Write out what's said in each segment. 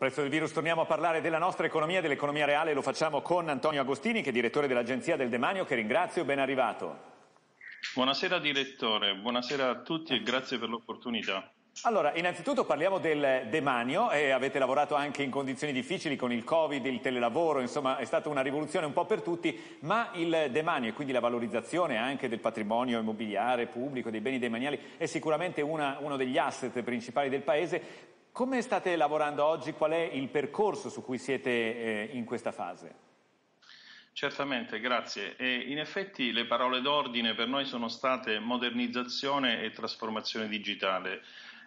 prezzo del virus torniamo a parlare della nostra economia, dell'economia reale, lo facciamo con Antonio Agostini che è direttore dell'Agenzia del Demanio, che ringrazio, ben arrivato. Buonasera direttore, buonasera a tutti e grazie per l'opportunità. Allora, innanzitutto parliamo del demanio, eh, avete lavorato anche in condizioni difficili con il Covid, il telelavoro, insomma è stata una rivoluzione un po' per tutti, ma il demanio e quindi la valorizzazione anche del patrimonio immobiliare pubblico, dei beni demaniali, è sicuramente una, uno degli asset principali del Paese. Come state lavorando oggi? Qual è il percorso su cui siete eh, in questa fase? Certamente, grazie. E in effetti le parole d'ordine per noi sono state modernizzazione e trasformazione digitale.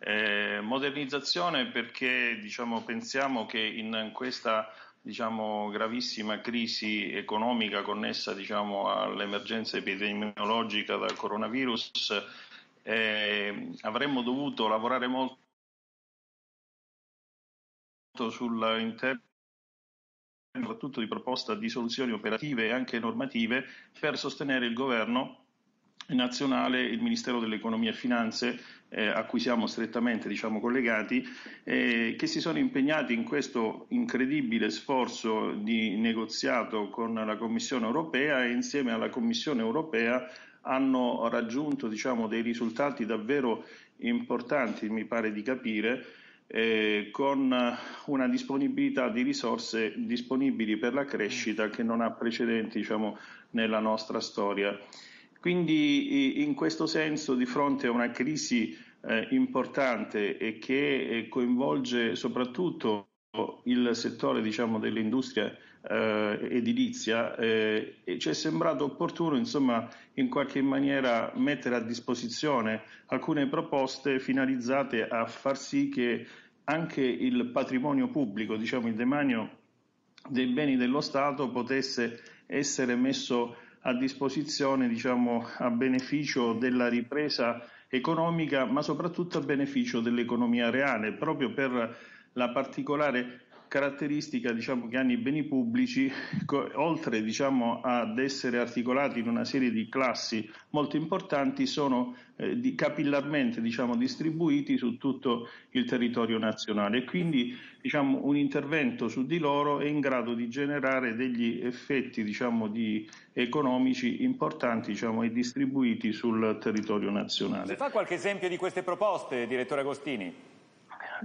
Eh, modernizzazione perché diciamo, pensiamo che in questa diciamo, gravissima crisi economica connessa diciamo, all'emergenza epidemiologica dal coronavirus eh, avremmo dovuto lavorare molto sull'interno soprattutto di proposta di soluzioni operative e anche normative per sostenere il governo nazionale, il Ministero dell'Economia e Finanze, eh, a cui siamo strettamente diciamo, collegati, eh, che si sono impegnati in questo incredibile sforzo di negoziato con la Commissione europea e insieme alla Commissione europea hanno raggiunto diciamo, dei risultati davvero importanti, mi pare di capire, eh, con una disponibilità di risorse disponibili per la crescita che non ha precedenti diciamo, nella nostra storia. Quindi in questo senso di fronte a una crisi eh, importante e che eh, coinvolge soprattutto il settore diciamo, dell'industria eh, edilizia eh, e ci è sembrato opportuno insomma, in qualche maniera mettere a disposizione alcune proposte finalizzate a far sì che anche il patrimonio pubblico, diciamo, il demanio dei beni dello Stato potesse essere messo a disposizione diciamo, a beneficio della ripresa economica ma soprattutto a beneficio dell'economia reale proprio per la particolare caratteristica diciamo, che hanno i beni pubblici, oltre diciamo, ad essere articolati in una serie di classi molto importanti, sono eh, di, capillarmente diciamo, distribuiti su tutto il territorio nazionale e quindi diciamo, un intervento su di loro è in grado di generare degli effetti diciamo, di, economici importanti diciamo, e distribuiti sul territorio nazionale. Si fa qualche esempio di queste proposte, direttore Agostini?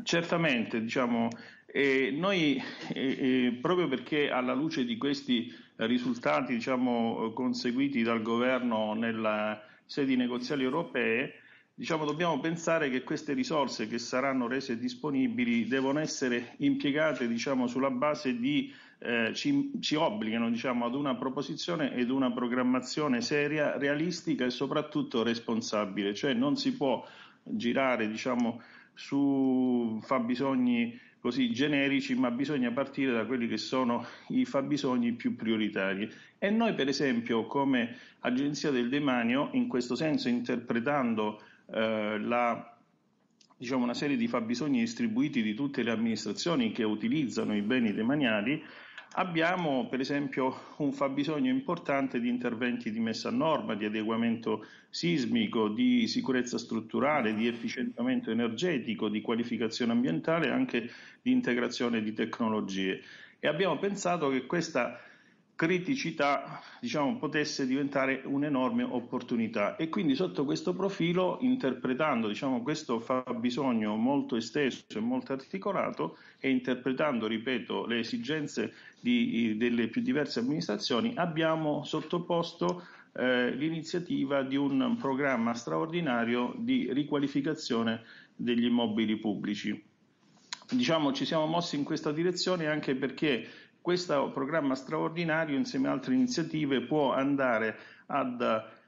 Certamente, diciamo, eh, noi eh, proprio perché alla luce di questi risultati diciamo, conseguiti dal governo nelle sedi negoziali europee, diciamo, dobbiamo pensare che queste risorse che saranno rese disponibili devono essere impiegate diciamo, sulla base di eh, ci, ci, obbligano diciamo, ad una proposizione ed una programmazione seria, realistica e soprattutto responsabile, cioè non si può girare diciamo, su fabbisogni così generici, ma bisogna partire da quelli che sono i fabbisogni più prioritari. E noi, per esempio, come Agenzia del Demanio, in questo senso interpretando eh, la diciamo, una serie di fabbisogni distribuiti di tutte le amministrazioni che utilizzano i beni demaniali, Abbiamo per esempio un fabbisogno importante di interventi di messa a norma, di adeguamento sismico, di sicurezza strutturale, di efficientamento energetico, di qualificazione ambientale e anche di integrazione di tecnologie. E abbiamo pensato che questa criticità diciamo, potesse diventare un'enorme opportunità e quindi sotto questo profilo interpretando diciamo, questo fabbisogno molto esteso e molto articolato e interpretando ripeto le esigenze di, delle più diverse amministrazioni abbiamo sottoposto eh, l'iniziativa di un programma straordinario di riqualificazione degli immobili pubblici. Diciamo ci siamo mossi in questa direzione anche perché questo programma straordinario, insieme ad altre iniziative, può andare ad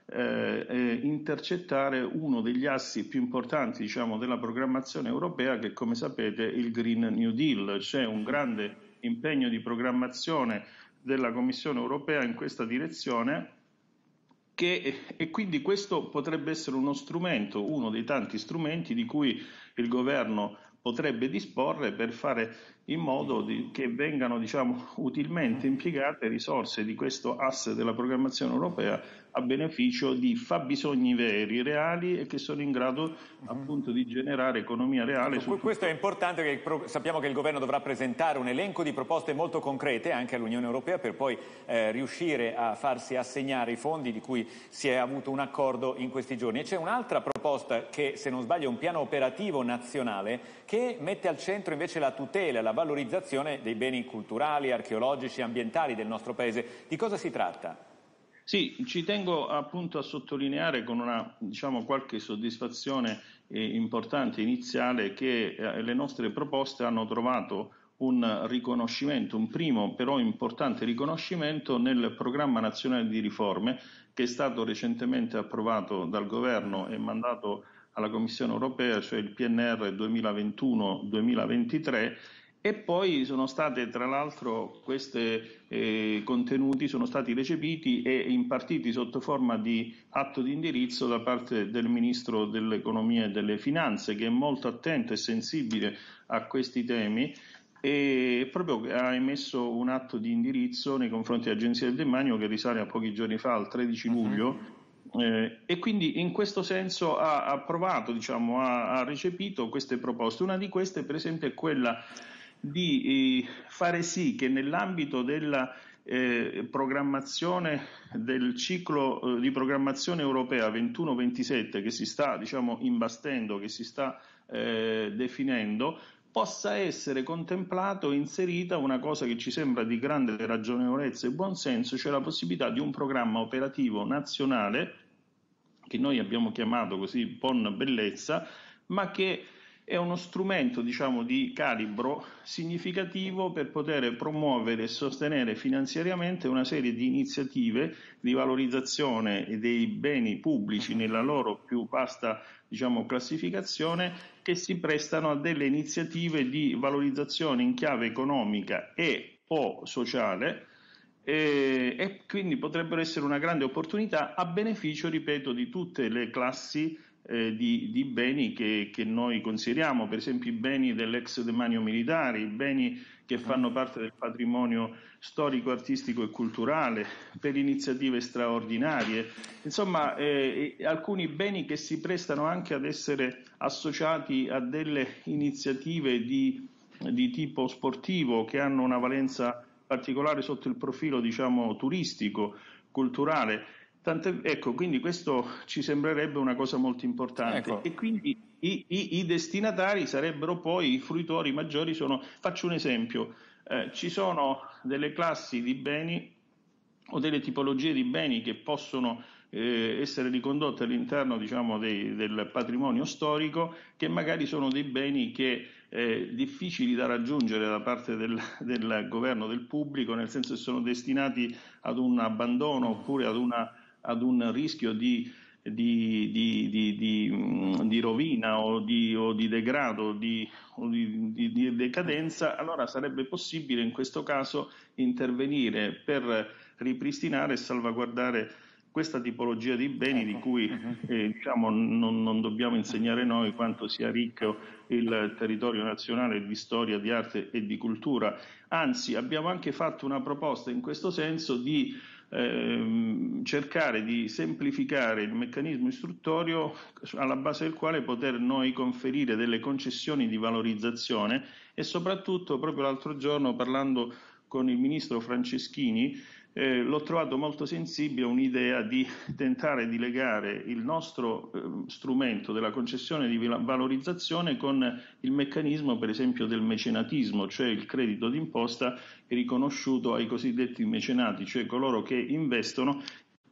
eh, eh, intercettare uno degli assi più importanti diciamo, della programmazione europea che come sapete è il Green New Deal. C'è un grande impegno di programmazione della Commissione europea in questa direzione che, e quindi questo potrebbe essere uno strumento, uno dei tanti strumenti di cui il governo potrebbe disporre per fare in modo di, che vengano diciamo, utilmente impiegate risorse di questo asse della programmazione europea a beneficio di fabbisogni veri, reali e che sono in grado mhm. appunto di generare economia reale. Ecco, Su Questo tutto. è importante perché sappiamo che il governo dovrà presentare un elenco di proposte molto concrete anche all'Unione Europea per poi eh, riuscire a farsi assegnare i fondi di cui si è avuto un accordo in questi giorni. E c'è un'altra proposta che se non sbaglio è un piano operativo nazionale che mette al centro invece la tutela, la valorizzazione dei beni culturali, archeologici, ambientali del nostro Paese. Di cosa si tratta? Sì, ci tengo appunto a sottolineare con una diciamo, qualche soddisfazione eh, importante iniziale che eh, le nostre proposte hanno trovato un riconoscimento, un primo però importante riconoscimento nel programma nazionale di riforme che è stato recentemente approvato dal governo e mandato alla Commissione europea, cioè il PNR 2021-2023 e poi sono state, tra l'altro, questi eh, contenuti sono stati recepiti e impartiti sotto forma di atto di indirizzo da parte del Ministro dell'Economia e delle Finanze, che è molto attento e sensibile a questi temi e proprio ha emesso un atto di indirizzo nei confronti dell'Agenzia del Demanio che risale a pochi giorni fa, al 13 mhm. luglio, uh-huh. Eh, e quindi in questo senso ha approvato, diciamo, ha, ha, recepito queste proposte. Una di queste, per esempio, è quella di eh, fare sì che nell'ambito della eh, programmazione del ciclo eh, di programmazione europea 21-27 che si sta diciamo, imbastendo, che si sta eh, definendo, possa essere contemplato e inserita una cosa che ci sembra di grande ragionevolezza e buonsenso, cioè la possibilità di un programma operativo nazionale che noi abbiamo chiamato così PON Bellezza, ma che è uno strumento diciamo, di calibro significativo per poter promuovere e sostenere finanziariamente una serie di iniziative di valorizzazione dei beni pubblici nella loro più vasta diciamo, classificazione che si prestano a delle iniziative di valorizzazione in chiave economica e o sociale e, e quindi potrebbero essere una grande opportunità a beneficio, ripeto, di tutte le classi eh, di, di, beni che, che, noi consideriamo, per esempio i beni dell'ex demanio militare, i beni che fanno parte del patrimonio storico, artistico e culturale, per iniziative straordinarie, insomma eh, alcuni beni che si prestano anche ad essere associati a delle iniziative di, di tipo sportivo che hanno una valenza particolare sotto il profilo diciamo, turistico, culturale Tante, ecco, quindi questo ci sembrerebbe una cosa molto importante. Ecco. E quindi i, i, i, destinatari sarebbero poi i fruitori maggiori. Sono, faccio un esempio: eh, ci sono delle classi di beni o delle tipologie di beni che possono eh, essere ricondotte all'interno diciamo, dei, del patrimonio storico, che magari sono dei beni che eh, difficili da raggiungere da parte del, del governo, del pubblico, nel senso che sono destinati ad un abbandono oppure ad una ad un rischio di, di, di, di mm, rovina o di, o degrado di, o di decadenza, allora sarebbe possibile in questo caso intervenire per ripristinare e salvaguardare questa tipologia di beni di ecco. cui mhm. eh, diciamo, non, non, dobbiamo insegnare noi quanto sia ricco il territorio nazionale di storia, di arte e di cultura. Anzi, abbiamo anche fatto una proposta in questo senso di ehm, cercare di semplificare il meccanismo istruttorio alla base del quale poter noi conferire delle concessioni di valorizzazione e soprattutto proprio l'altro giorno parlando con il ministro Franceschini eh, l'ho trovato molto sensibile a un'idea di tentare di legare il nostro eh, strumento della concessione di valorizzazione con il meccanismo per esempio del mecenatismo, cioè il credito d'imposta riconosciuto ai cosiddetti mecenati, cioè coloro che investono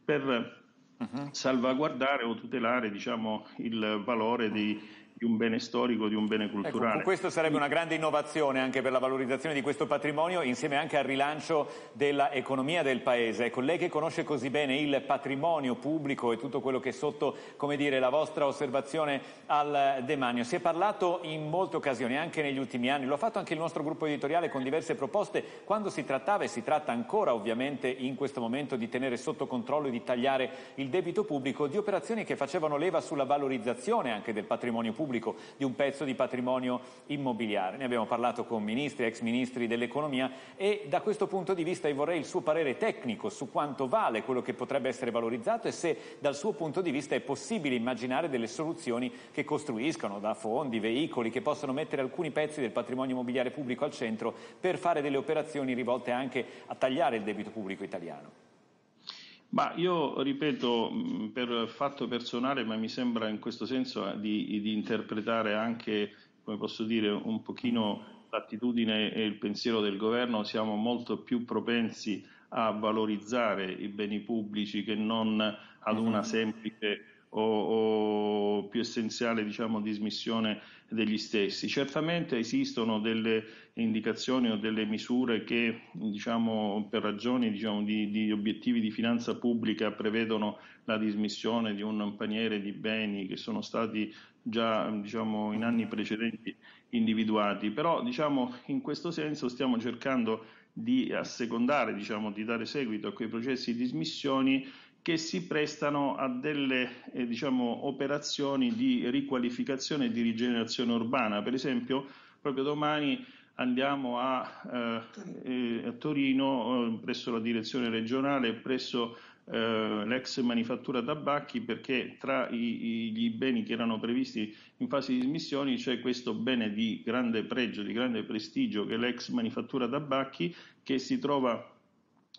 per salvaguardare o tutelare diciamo, il valore dei di un bene storico, di un bene ecco, culturale. Ecco, questo sarebbe una grande innovazione anche per la valorizzazione di questo patrimonio insieme anche al rilancio dell'economia del Paese. Ecco, lei che conosce così bene il patrimonio pubblico e tutto quello che è sotto dire, la vostra osservazione al demanio, si è parlato in molte occasioni, anche negli ultimi anni, lo ha fatto anche il nostro gruppo editoriale con diverse proposte, quando si trattava e si tratta ancora ovviamente in questo momento di tenere sotto controllo e di tagliare il debito pubblico, di operazioni che facevano leva sulla valorizzazione anche del patrimonio pubblico pubblico di un pezzo di patrimonio immobiliare. Ne abbiamo parlato con ministri, ex ministri dell'economia e da questo punto di vista io vorrei il suo parere tecnico su quanto vale quello che potrebbe essere valorizzato e se dal suo punto di vista è possibile immaginare delle soluzioni che costruiscano da fondi, veicoli, che possano mettere alcuni pezzi del patrimonio immobiliare pubblico al centro per fare delle operazioni rivolte anche a tagliare il debito pubblico italiano. Ma io ripeto mm, per fatto personale, ma mi sembra in questo senso eh, di, di interpretare anche, come posso dire, un pochino l'attitudine e il pensiero del governo siamo molto più propensi a valorizzare i beni pubblici che non ad una esatto. semplice o, o più essenziale diciamo, dismissione degli stessi. Certamente esistono delle indicazioni o delle misure che diciamo, per ragioni diciamo, di, di, obiettivi di finanza pubblica prevedono la dismissione di un paniere di beni che sono stati già diciamo, in anni precedenti individuati, però diciamo, in questo senso stiamo cercando di assecondare, diciamo, di dare seguito a quei processi di dismissioni che si prestano a delle eh, diciamo, operazioni di riqualificazione e di rigenerazione urbana. Per esempio, proprio domani andiamo a, eh, eh a Torino, eh, presso la direzione regionale, presso eh, l'ex manifattura tabacchi perché tra i, i, gli beni che erano previsti in fase di dismissione c'è questo bene di grande pregio, di grande prestigio che è l'ex manifattura tabacchi che si trova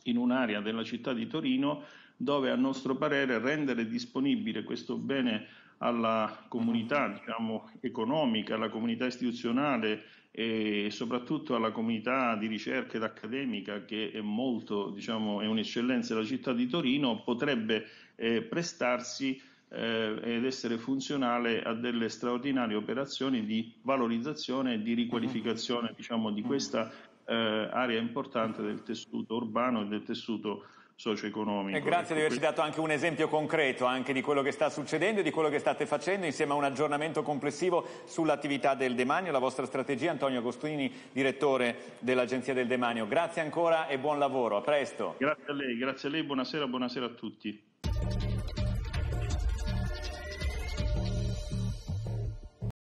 in un'area della città di Torino dove a nostro parere rendere disponibile questo bene alla comunità mm-hmm. diciamo, economica, alla comunità istituzionale e soprattutto alla comunità di ricerca ed accademica che è molto, diciamo, è un'eccellenza della città di Torino, potrebbe eh, prestarsi eh, ed essere funzionale a delle straordinarie operazioni di valorizzazione e di mm-hmm. riqualificazione diciamo, di mm-hmm. questa eh, area importante del tessuto urbano e del tessuto socio-economico. E grazie di ecco, averci dato anche un esempio concreto anche di quello che sta succedendo e di quello che state facendo insieme a un aggiornamento complessivo sull'attività del demanio, la vostra strategia. Antonio Agostini, direttore dell'Agenzia del Demanio, grazie ancora e buon lavoro. A presto. Grazie a lei, grazie a lei, buonasera, buonasera a tutti.